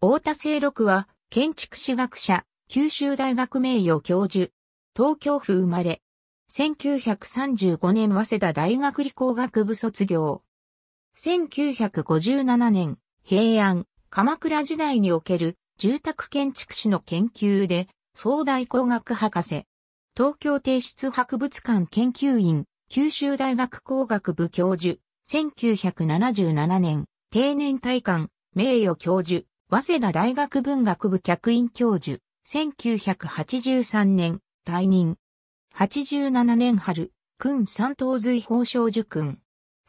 太田清六は、建築史学者、九州大学名誉教授、東京府生まれ、1935年早稲田大学理工学部卒業。1957年、平安、鎌倉時代における住宅建築史の研究で、総大工学博士、東京帝室博物館研究員、九州大学工学部教授、1977年、定年退官、名誉教授、早稲田大学文学部客員教授、1983年、退任。87年春、君三等随法省受君。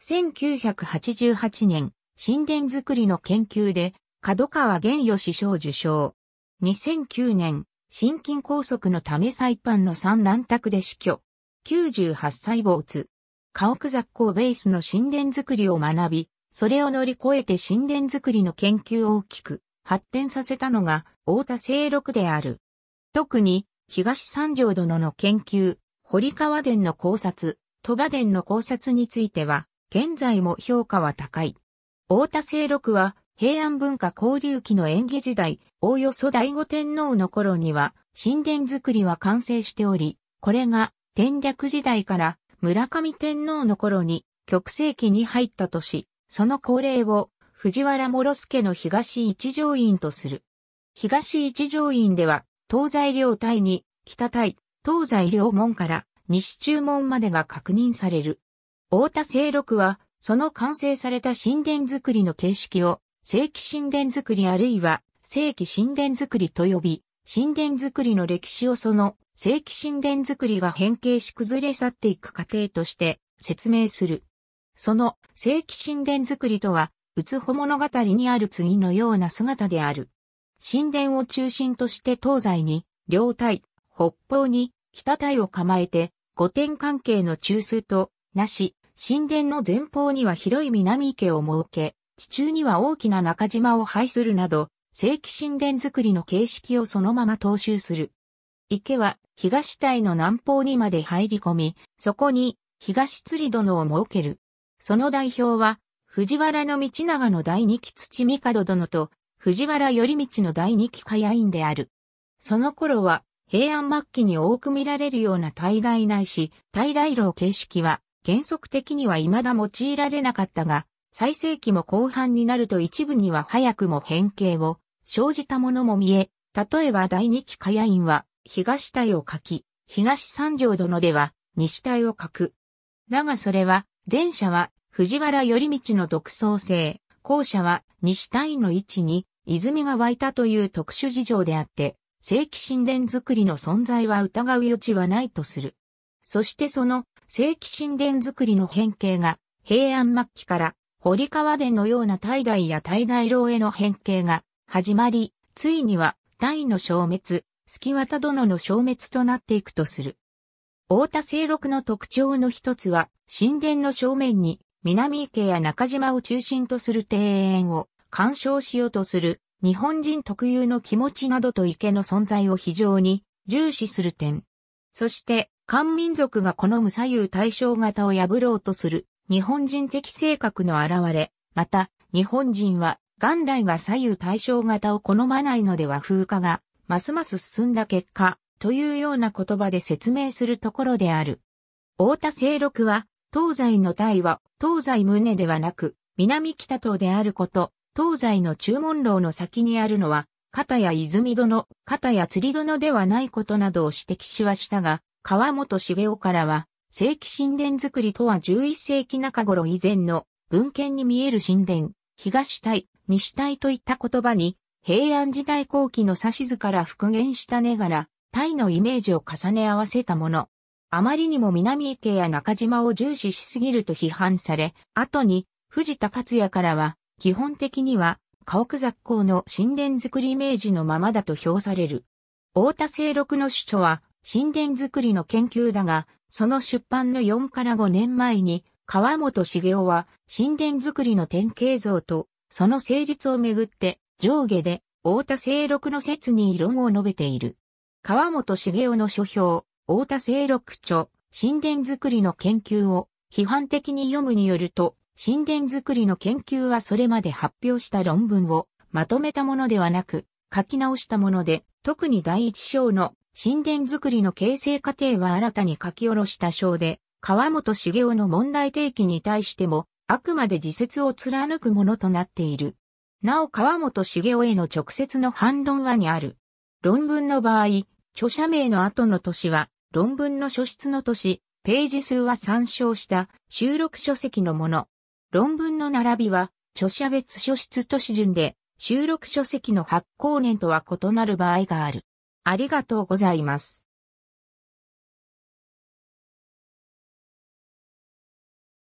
1988年、神殿づくりの研究で、角川源義賞受賞。2009年、心筋梗塞のためサイパンの三乱卓で死去。98歳没。家屋雑行ベースの神殿づくりを学び、それを乗り越えて神殿づくりの研究を大きく発展させたのが太田清六である。特に東三条殿の研究、堀川殿の考察、鳥羽殿の考察については、現在も評価は高い。太田清六は平安文化交流期の演技時代、おおよそ醍醐天皇の頃には神殿作りは完成しており、これが天略時代から村上天皇の頃に極世紀に入ったとし、その恒例を藤原諸助の東一条院とする。東一条院では、東西両隊に、北隊、東西両門から西中門までが確認される。大田清六は、その完成された神殿作りの形式を、正規神殿作りあるいは、正規神殿作りと呼び、神殿作りの歴史をその、正規神殿作りが変形し崩れ去っていく過程として説明する。その正規神殿作りとは、うつほ物語にある次のような姿である。神殿を中心として東西に、両体、北方に、北体を構えて、五点関係の中枢と、なし、神殿の前方には広い南池を設け、地中には大きな中島を配するなど、正規神殿作りの形式をそのまま踏襲する。池は東体の南方にまで入り込み、そこに東釣り殿を設ける。その代表は藤原道長の第二期土三角殿と、藤原頼道の第二期茅院である。その頃は、平安末期に多く見られるような大概ないし、大概老形式は、原則的には未だ用いられなかったが、最盛期も後半になると一部には早くも変形を生じたものも見え、例えば第二期茅院は、東体を書き、東三条殿では、西体を書く。だがそれは、前者は藤原頼道の独創性、後者は西位の位置に泉が湧いたという特殊事情であって、正規神殿作りの存在は疑う余地はないとする。そしてその正規神殿作りの変形が平安末期から堀川殿のような大大や大大楼への変形が始まり、ついには大の消滅、月渡殿の消滅となっていくとする。大田清六の特徴の一つは神殿の正面に南池や中島を中心とする庭園を鑑賞しようとする日本人特有の気持ちなどと池の存在を非常に重視する点。そして、漢民族が好む左右対称型を破ろうとする日本人的性格の現れ、また、日本人は元来が左右対称型を好まないのでは風化がますます進んだ結果、というような言葉で説明するところである。太田清六は、東西の大は、東西胸ではなく、南北東であること、東西の中門楼の先にあるのは、片や泉殿、片や釣殿ではないことなどを指摘しはしたが、川本茂雄からは、正規神殿作りとは11世紀中頃以前の文献に見える神殿、東大、西大といった言葉に、平安時代後期の指図から復元したがら、体のイメージを重ね合わせたものあまりにも南池や中島を重視しすぎると批判され、後に藤田克也からは、基本的には、家屋雑行の神殿作りイメージのままだと評される。大田清六の主張は、神殿作りの研究だが、その出版の4から5年前に、川本茂雄は、神殿作りの典型像と、その成立をめぐって、上下で、大田清六の説に異論を述べている。川本茂雄の書評、太田清六著、神殿作りの研究を批判的に読むによると、神殿作りの研究はそれまで発表した論文をまとめたものではなく、書き直したもので、特に第一章の神殿作りの形成過程は新たに書き下ろした章で、川本茂雄の問題提起に対しても、あくまで自説を貫くものとなっている。なお川本茂雄への直接の反論はにある。論文の場合、著者名の後の年は、論文の書出の年、ページ数は参照した収録書籍のもの。論文の並びは、著者別書出年順で、収録書籍の発行年とは異なる場合がある。ありがとうございます。